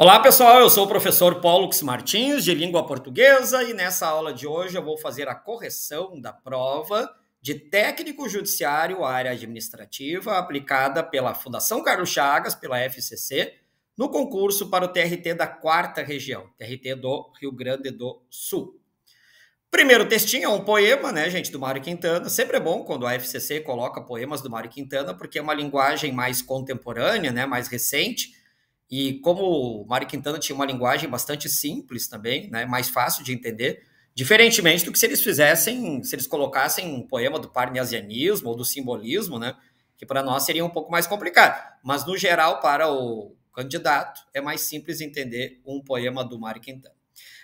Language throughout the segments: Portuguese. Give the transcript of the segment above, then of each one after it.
Olá pessoal, eu sou o professor Paulo X Martins de língua portuguesa e nessa aula de hoje eu vou fazer a correção da prova de técnico judiciário área administrativa aplicada pela Fundação Carlos Chagas, pela FCC, no concurso para o TRT da quarta região, TRT do Rio Grande do Sul. Primeiro textinho é um poema, né, gente, do Mário Quintana. Sempre é bom quando a FCC coloca poemas do Mário Quintana, porque é uma linguagem mais contemporânea, né, mais recente e como o Mário Quintana tinha uma linguagem bastante simples também, né, mais fácil de entender, diferentemente do que se eles fizessem, se eles colocassem um poema do parnasianismo ou do simbolismo, né, que para nós seria um pouco mais complicado. Mas, no geral, para o candidato, é mais simples entender um poema do Mário Quintana.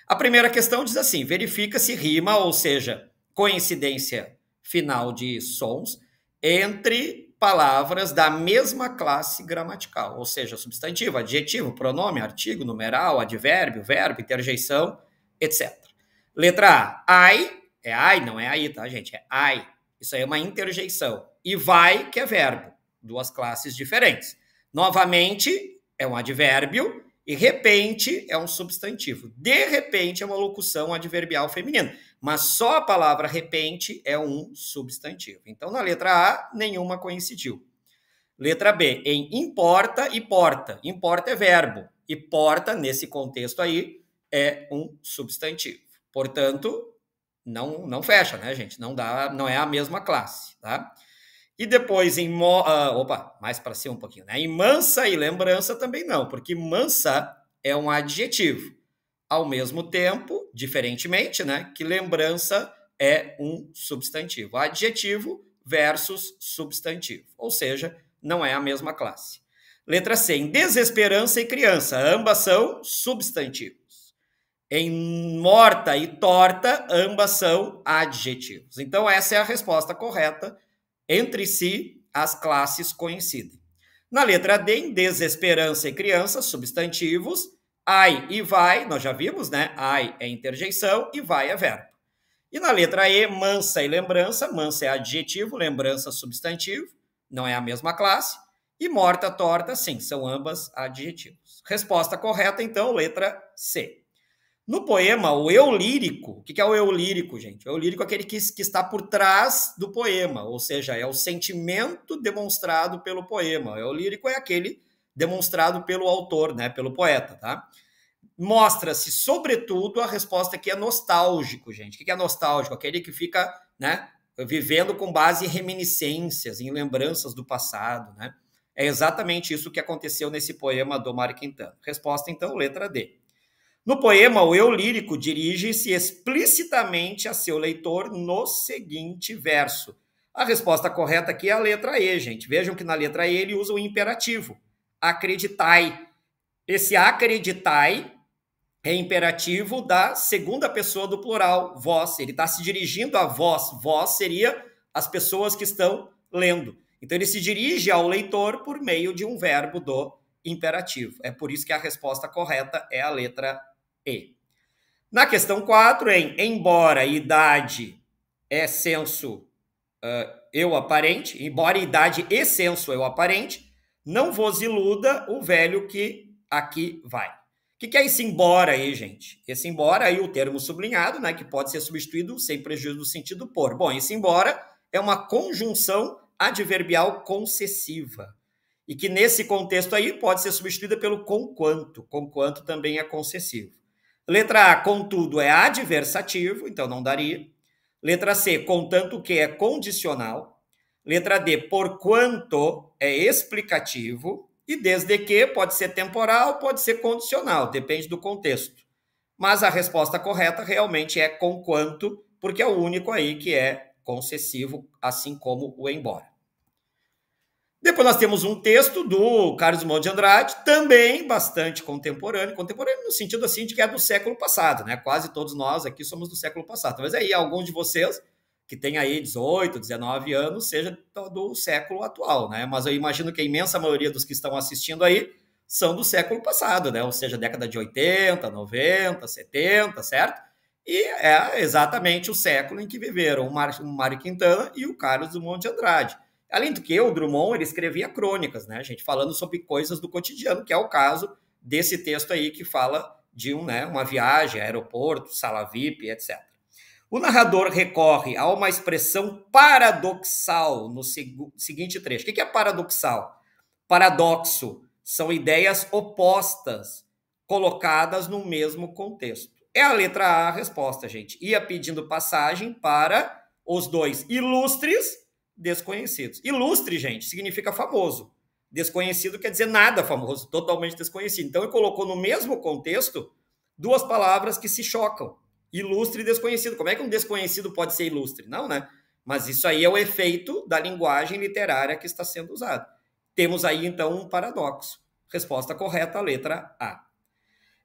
A primeira questão diz assim: verifica se rima, ou seja, coincidência final de sons entre palavras da mesma classe gramatical, ou seja, substantivo, adjetivo, pronome, artigo, numeral, advérbio, verbo, interjeição, etc. Letra A, ai, é ai, não é aí, tá, gente? É ai. Isso aí é uma interjeição. E vai, que é verbo, duas classes diferentes. Novamente, é um advérbio e repente é um substantivo. De repente é uma locução adverbial feminina mas só a palavra repente é um substantivo. Então, na letra A, nenhuma coincidiu. Letra B, em importa e porta. Importa é verbo, e porta, nesse contexto aí, é um substantivo. Portanto, não, não fecha, né, gente? Não dá, não é a mesma classe, tá? E depois em mo, uh, opa, mais para cima um pouquinho, né? Em mansa e lembrança também não, porque mansa é um adjetivo. Ao mesmo tempo, diferentemente, né, que lembrança é um substantivo. Adjetivo versus substantivo, ou seja, não é a mesma classe. Letra C, em desesperança e criança, ambas são substantivos. Em morta e torta, ambas são adjetivos. Então, essa é a resposta correta. Entre si, as classes coincidem. Na letra D, em desesperança e criança, substantivos ai e vai, nós já vimos, né? ai é interjeição e vai é verbo. E na letra E, mansa e lembrança, mansa é adjetivo, lembrança substantivo, não é a mesma classe. E morta, torta, sim, são ambas adjetivos. Resposta correta, então, letra C. No poema, o eu lírico, o que é o eu lírico, gente? O eu lírico é aquele que, que está por trás do poema, ou seja, é o sentimento demonstrado pelo poema. O eu lírico é aquele demonstrado pelo autor, né, pelo poeta, tá? Mostra-se, sobretudo, a resposta que é nostálgico, gente. O que é nostálgico? Aquele que fica, né, vivendo com base em reminiscências, em lembranças do passado, né? É exatamente isso que aconteceu nesse poema do Mário Quintana. Resposta, então, letra D. No poema, o eu lírico dirige-se explicitamente a seu leitor no seguinte verso. A resposta correta aqui é a letra E, gente. Vejam que na letra E ele usa o imperativo acreditai. Esse acreditai é imperativo da segunda pessoa do plural, vós. Ele está se dirigindo a vós. Vós seria as pessoas que estão lendo. Então, ele se dirige ao leitor por meio de um verbo do imperativo. É por isso que a resposta correta é a letra E. Na questão 4, em embora idade é senso uh, eu aparente, embora idade e senso eu aparente, não vos iluda o velho que aqui vai. O que, que é esse embora aí, gente? Esse embora aí, o termo sublinhado, né, que pode ser substituído sem prejuízo do sentido por. Bom, esse embora é uma conjunção adverbial concessiva. E que nesse contexto aí pode ser substituída pelo conquanto. Conquanto também é concessivo. Letra A, contudo, é adversativo, então não daria. Letra C, contanto que é condicional. Letra D, por quanto é explicativo e desde que pode ser temporal, pode ser condicional, depende do contexto. Mas a resposta correta realmente é com quanto, porque é o único aí que é concessivo, assim como o embora. Depois nós temos um texto do Carlos Monte de Andrade, também bastante contemporâneo, contemporâneo no sentido assim de que é do século passado, né? Quase todos nós aqui somos do século passado. Talvez aí alguns de vocês que tem aí 18, 19 anos, seja do século atual, né? Mas eu imagino que a imensa maioria dos que estão assistindo aí são do século passado, né? Ou seja, década de 80, 90, 70, certo? E é exatamente o século em que viveram o, Mário Quintana e o Carlos Drummond de Andrade. Além do que, o Drummond ele escrevia crônicas, né, gente, falando sobre coisas do cotidiano, que é o caso desse texto aí que fala de um, né, uma viagem, aeroporto, sala VIP, etc. O narrador recorre a uma expressão paradoxal no seguinte trecho. O que é paradoxal? Paradoxo são ideias opostas colocadas no mesmo contexto. É a letra A a resposta, gente. Ia pedindo passagem para os dois ilustres desconhecidos. Ilustre, gente, significa famoso. Desconhecido quer dizer nada famoso, totalmente desconhecido. Então, ele colocou no mesmo contexto duas palavras que se chocam ilustre e desconhecido. Como é que um desconhecido pode ser ilustre? Não, né? Mas isso aí é o efeito da linguagem literária que está sendo usada. Temos aí, então, um paradoxo. Resposta correta, letra A.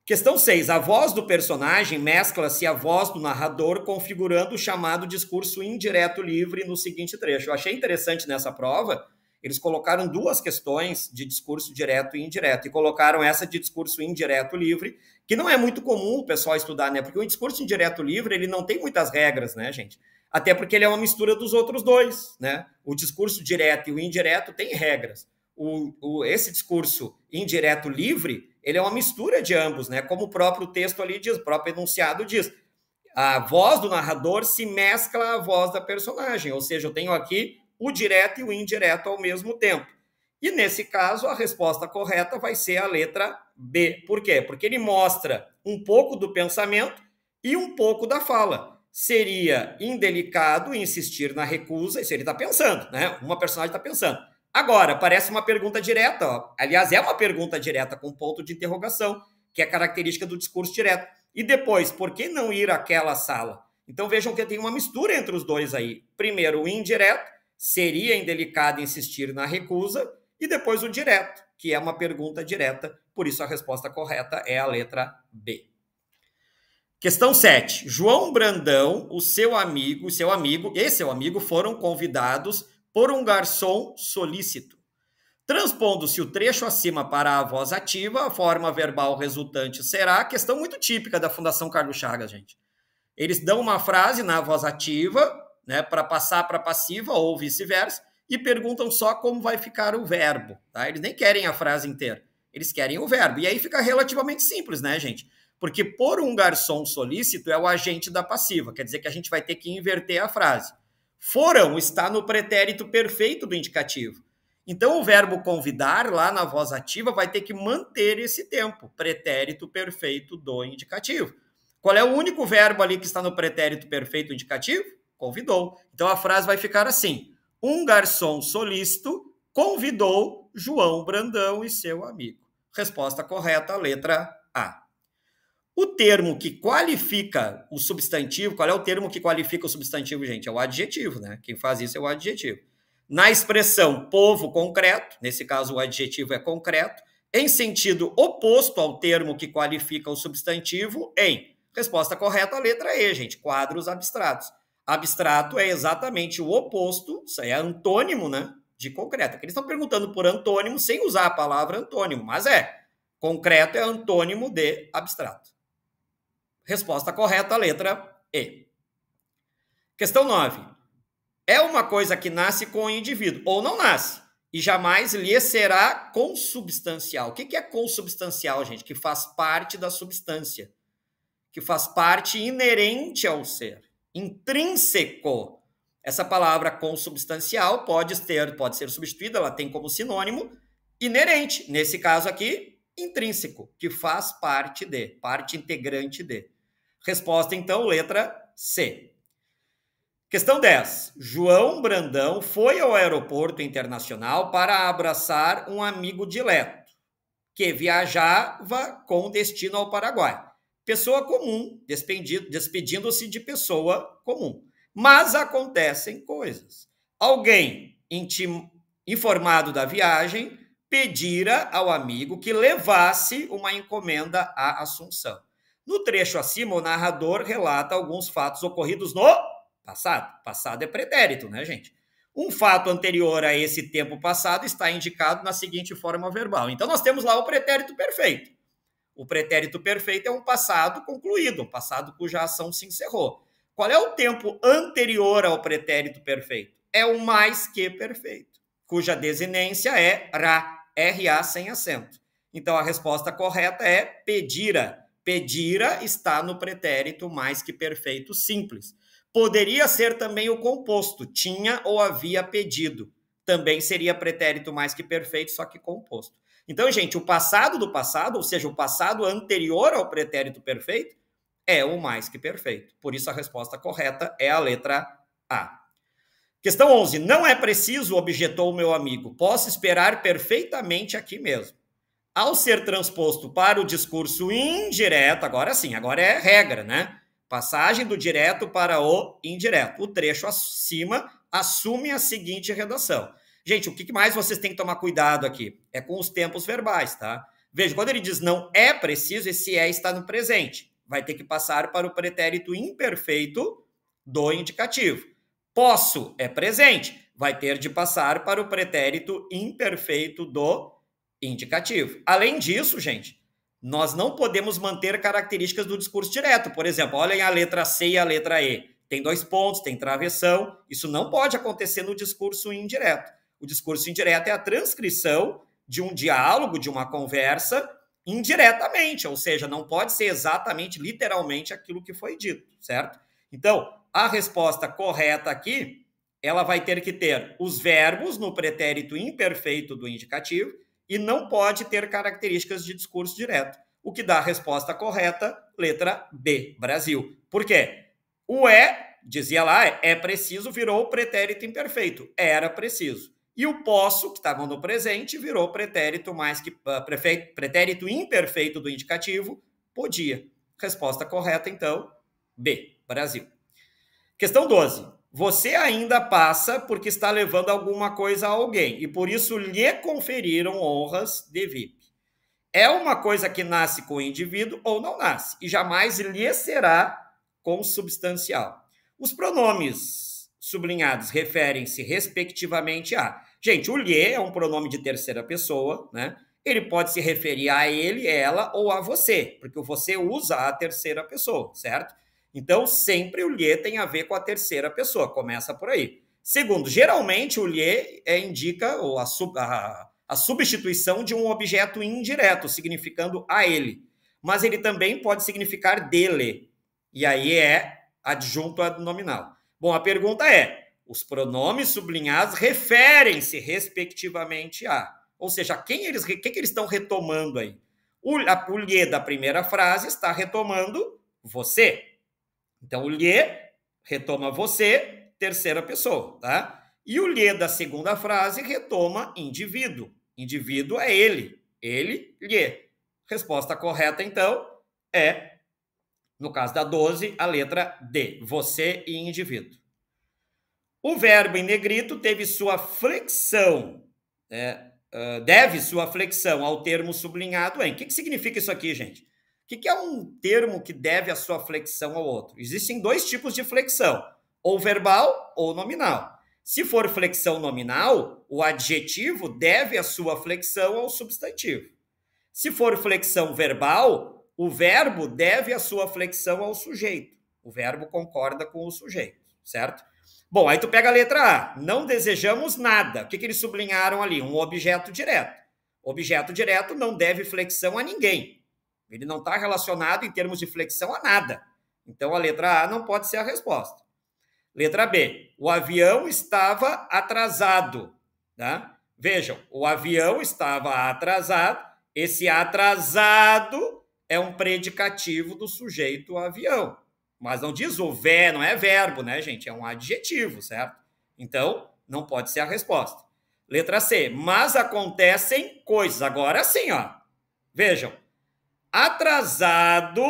Questão 6. A voz do personagem mescla-se à voz do narrador, configurando o chamado discurso indireto livre no seguinte trecho. Eu achei interessante nessa prova eles colocaram duas questões de discurso direto e indireto, e colocaram essa de discurso indireto livre, que não é muito comum o pessoal estudar, né? Porque o discurso indireto livre, ele não tem muitas regras, né, gente? Até porque ele é uma mistura dos outros dois, né? O discurso direto e o indireto tem regras. O, o, esse discurso indireto livre, ele é uma mistura de ambos, né? Como o próprio texto ali diz, o próprio enunciado diz. A voz do narrador se mescla à voz da personagem, ou seja, eu tenho aqui o direto e o indireto ao mesmo tempo. E nesse caso, a resposta correta vai ser a letra B. Por quê? Porque ele mostra um pouco do pensamento e um pouco da fala. Seria indelicado insistir na recusa, isso ele está pensando, né? Uma personagem está pensando. Agora, parece uma pergunta direta, ó. aliás, é uma pergunta direta com ponto de interrogação, que é característica do discurso direto. E depois, por que não ir àquela sala? Então vejam que tem uma mistura entre os dois aí. Primeiro, o indireto seria indelicado insistir na recusa, e depois o direto, que é uma pergunta direta, por isso a resposta correta é a letra B. Questão 7. João Brandão, o seu amigo, seu amigo e seu amigo foram convidados por um garçom solícito. Transpondo-se o trecho acima para a voz ativa, a forma verbal resultante será questão muito típica da Fundação Carlos Chagas, gente. Eles dão uma frase na voz ativa né, para passar para passiva ou vice-versa, e perguntam só como vai ficar o verbo. Tá? Eles nem querem a frase inteira, eles querem o verbo. E aí fica relativamente simples, né, gente? Porque por um garçom solícito é o agente da passiva, quer dizer que a gente vai ter que inverter a frase. Foram está no pretérito perfeito do indicativo. Então, o verbo convidar, lá na voz ativa, vai ter que manter esse tempo, pretérito perfeito do indicativo. Qual é o único verbo ali que está no pretérito perfeito indicativo? convidou. Então a frase vai ficar assim: um garçom solícito convidou João Brandão e seu amigo. Resposta correta, letra A. O termo que qualifica o substantivo, qual é o termo que qualifica o substantivo, gente? É o adjetivo, né? Quem faz isso é o adjetivo. Na expressão povo concreto, nesse caso o adjetivo é concreto, em sentido oposto ao termo que qualifica o substantivo, em. Resposta correta, letra E, gente, quadros abstratos. Abstrato é exatamente o oposto, isso é antônimo, né? De concreto. Eles estão perguntando por antônimo sem usar a palavra antônimo, mas é. Concreto é antônimo de abstrato. Resposta correta, letra E. Questão 9. É uma coisa que nasce com o indivíduo, ou não nasce, e jamais lhe será consubstancial. O que é consubstancial, gente? Que faz parte da substância, que faz parte inerente ao ser intrínseco. Essa palavra consubstancial pode, ter, pode ser substituída, ela tem como sinônimo inerente. Nesse caso aqui, intrínseco, que faz parte de, parte integrante de. Resposta, então, letra C. Questão 10. João Brandão foi ao aeroporto internacional para abraçar um amigo dileto, que viajava com destino ao Paraguai. Pessoa comum, despedindo-se de pessoa comum. Mas acontecem coisas. Alguém informado da viagem pedira ao amigo que levasse uma encomenda à Assunção. No trecho acima, o narrador relata alguns fatos ocorridos no passado. Passado é pretérito, né, gente? Um fato anterior a esse tempo passado está indicado na seguinte forma verbal. Então, nós temos lá o pretérito perfeito. O pretérito perfeito é um passado concluído, um passado cuja ação se encerrou. Qual é o tempo anterior ao pretérito perfeito? É o mais que perfeito, cuja desinência é ra, ra sem acento. Então a resposta correta é pedira. Pedira está no pretérito mais que perfeito simples. Poderia ser também o composto, tinha ou havia pedido. Também seria pretérito mais que perfeito, só que composto. Então, gente, o passado do passado, ou seja, o passado anterior ao pretérito perfeito, é o mais que perfeito. Por isso, a resposta correta é a letra A. Questão 11. Não é preciso, objetou o meu amigo. Posso esperar perfeitamente aqui mesmo. Ao ser transposto para o discurso indireto, agora sim, agora é regra, né? Passagem do direto para o indireto. O trecho acima assume a seguinte redação: Gente, o que mais vocês têm que tomar cuidado aqui? É com os tempos verbais, tá? Veja, quando ele diz não é preciso, esse é está no presente. Vai ter que passar para o pretérito imperfeito do indicativo. Posso é presente, vai ter de passar para o pretérito imperfeito do indicativo. Além disso, gente, nós não podemos manter características do discurso direto. Por exemplo, olhem a letra C e a letra E. Tem dois pontos, tem travessão. Isso não pode acontecer no discurso indireto. O discurso indireto é a transcrição de um diálogo, de uma conversa, indiretamente, ou seja, não pode ser exatamente, literalmente, aquilo que foi dito, certo? Então, a resposta correta aqui, ela vai ter que ter os verbos no pretérito imperfeito do indicativo e não pode ter características de discurso direto, o que dá a resposta correta, letra B, Brasil. Por quê? O é, dizia lá, é preciso, virou pretérito imperfeito. Era preciso. E o posso, que estava tá no presente, virou pretérito mais que ah, pretérito imperfeito do indicativo, podia. Resposta correta, então, B, Brasil. Questão 12. Você ainda passa porque está levando alguma coisa a alguém e por isso lhe conferiram honras de VIP. É uma coisa que nasce com o indivíduo ou não nasce e jamais lhe será consubstancial. Os pronomes sublinhados referem-se respectivamente a. Gente, o lhe é um pronome de terceira pessoa, né? Ele pode se referir a ele, ela ou a você, porque você usa a terceira pessoa, certo? Então, sempre o lhe tem a ver com a terceira pessoa, começa por aí. Segundo, geralmente o lhe é, indica ou a, sub, a, a substituição de um objeto indireto, significando a ele. Mas ele também pode significar dele, e aí é adjunto nominal. Bom, a pergunta é: os pronomes sublinhados referem-se respectivamente a, ou seja, quem eles, que, que eles estão retomando aí? O, a, o lhe da primeira frase está retomando você. Então, o lhe retoma você, terceira pessoa, tá? E o lhe da segunda frase retoma indivíduo. Indivíduo é ele. Ele, lhe. Resposta correta, então, é no caso da 12, a letra D, você e indivíduo. O verbo em negrito teve sua flexão, né? Ah, deve sua flexão ao termo sublinhado em. O que, que significa isso aqui, gente? O que, que é um termo que deve a sua flexão ao outro? Existem dois tipos de flexão, ou verbal ou nominal. Se for flexão nominal, o adjetivo deve a sua flexão ao substantivo. Se for flexão verbal, o verbo deve a sua flexão ao sujeito. O verbo concorda com o sujeito, certo? Bom, aí tu pega a letra A. Não desejamos nada. O que, que eles sublinharam ali? Um objeto direto. Objeto direto não deve flexão a ninguém. Ele não está relacionado em termos de flexão a nada. Então a letra A não pode ser a resposta. Letra B. O avião estava atrasado. Tá? Vejam, o avião estava atrasado. Esse atrasado é um predicativo do sujeito avião. Mas não diz o não é verbo, né, gente? É um adjetivo, certo? Então, não pode ser a resposta. Letra C. Mas acontecem coisas. Agora sim, ó. Vejam. Atrasado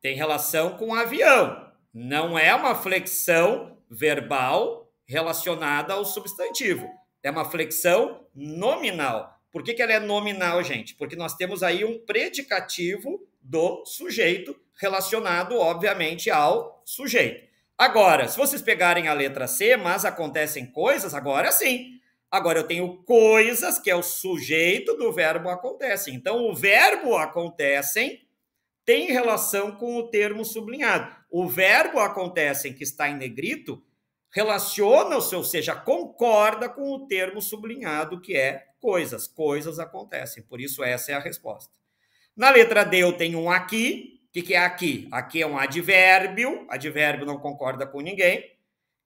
tem relação com avião. Não é uma flexão verbal relacionada ao substantivo. É uma flexão nominal. Por que, que ela é nominal, gente? Porque nós temos aí um predicativo do sujeito relacionado, obviamente, ao sujeito. Agora, se vocês pegarem a letra C, mas acontecem coisas, agora sim. Agora eu tenho coisas, que é o sujeito do verbo acontecem. Então, o verbo acontecem tem relação com o termo sublinhado. O verbo acontecem, que está em negrito, relaciona-se, ou seja, concorda com o termo sublinhado, que é coisas, coisas acontecem, por isso essa é a resposta. Na letra D eu tenho um aqui, o que, que é aqui? Aqui é um advérbio, advérbio não concorda com ninguém.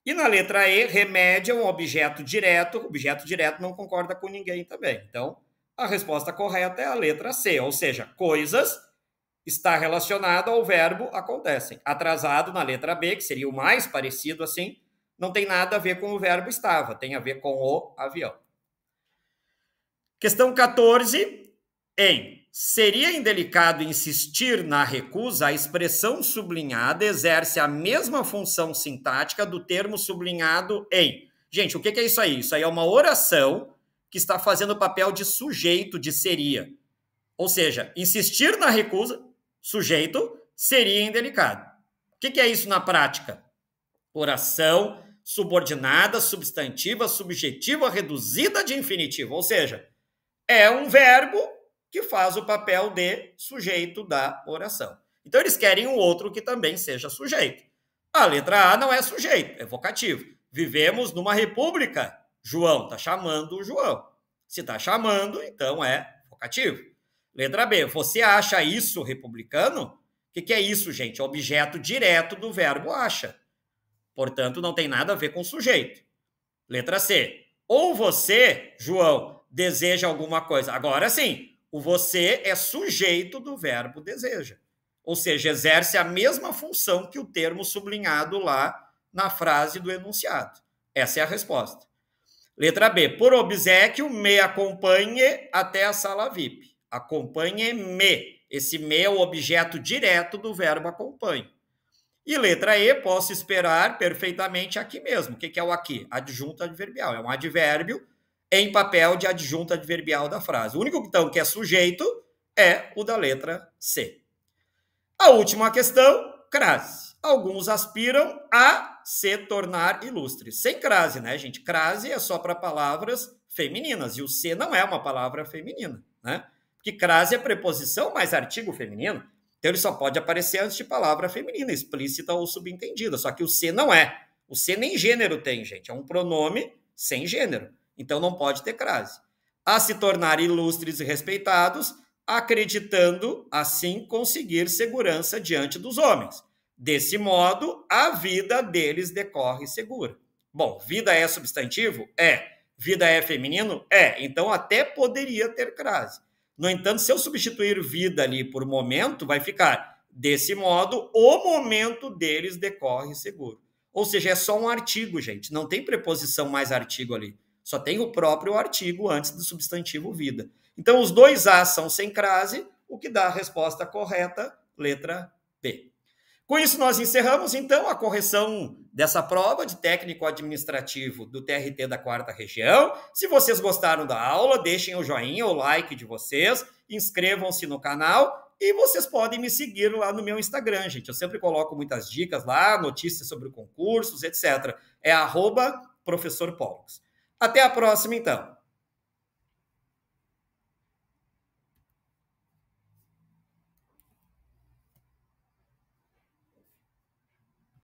E na letra E, remédio é um objeto direto, objeto direto não concorda com ninguém também. Então, a resposta correta é a letra C, ou seja, coisas está relacionado ao verbo acontecem. Atrasado na letra B, que seria o mais parecido assim, não tem nada a ver com o verbo estava, tem a ver com o avião. Questão 14. Em seria indelicado insistir na recusa, a expressão sublinhada exerce a mesma função sintática do termo sublinhado em. Gente, o que é isso aí? Isso aí é uma oração que está fazendo o papel de sujeito de seria. Ou seja, insistir na recusa, sujeito, seria indelicado. O que é isso na prática? Oração subordinada, substantiva, subjetiva, reduzida de infinitivo. Ou seja, é um verbo que faz o papel de sujeito da oração. Então, eles querem um outro que também seja sujeito. A letra A não é sujeito, é vocativo. Vivemos numa república. João está chamando o João. Se está chamando, então é vocativo. Letra B, você acha isso republicano? O que, que, é isso, gente? É objeto direto do verbo acha. Portanto, não tem nada a ver com sujeito. Letra C. Ou você, João, deseja alguma coisa. Agora sim, o você é sujeito do verbo deseja. Ou seja, exerce a mesma função que o termo sublinhado lá na frase do enunciado. Essa é a resposta. Letra B. Por obsequio, me acompanhe até a sala VIP. Acompanhe-me. Esse me é o objeto direto do verbo acompanhe. E letra E, posso esperar perfeitamente aqui mesmo. O que é o aqui? Adjunto adverbial. É um advérbio em papel de adjunto adverbial da frase. O único então que é sujeito é o da letra C. A última questão, crase. Alguns aspiram a se tornar ilustres. Sem crase, né, gente? Crase é só para palavras femininas e o C não é uma palavra feminina, né? Porque crase é preposição mais artigo feminino, então ele só pode aparecer antes de palavra feminina, explícita ou subentendida. Só que o C não é. O C nem gênero tem, gente. É um pronome sem gênero. Então não pode ter crase. A se tornar ilustres e respeitados, acreditando assim conseguir segurança diante dos homens. Desse modo, a vida deles decorre segura. Bom, vida é substantivo? É. Vida é feminino? É. Então até poderia ter crase. No entanto, se eu substituir vida ali por momento, vai ficar desse modo, o momento deles decorre seguro. Ou seja, é só um artigo, gente. Não tem preposição mais artigo ali. Só tem o próprio artigo antes do substantivo vida. Então, os dois A são sem crase, o que dá a resposta correta, letra B. Com isso, nós encerramos, então, a correção dessa prova de técnico administrativo do TRT da quarta região. Se vocês gostaram da aula, deixem o joinha, o like de vocês, inscrevam-se no canal e vocês podem me seguir lá no meu Instagram, gente. Eu sempre coloco muitas dicas lá, notícias sobre concursos, etc. É arroba professor até a próxima, então.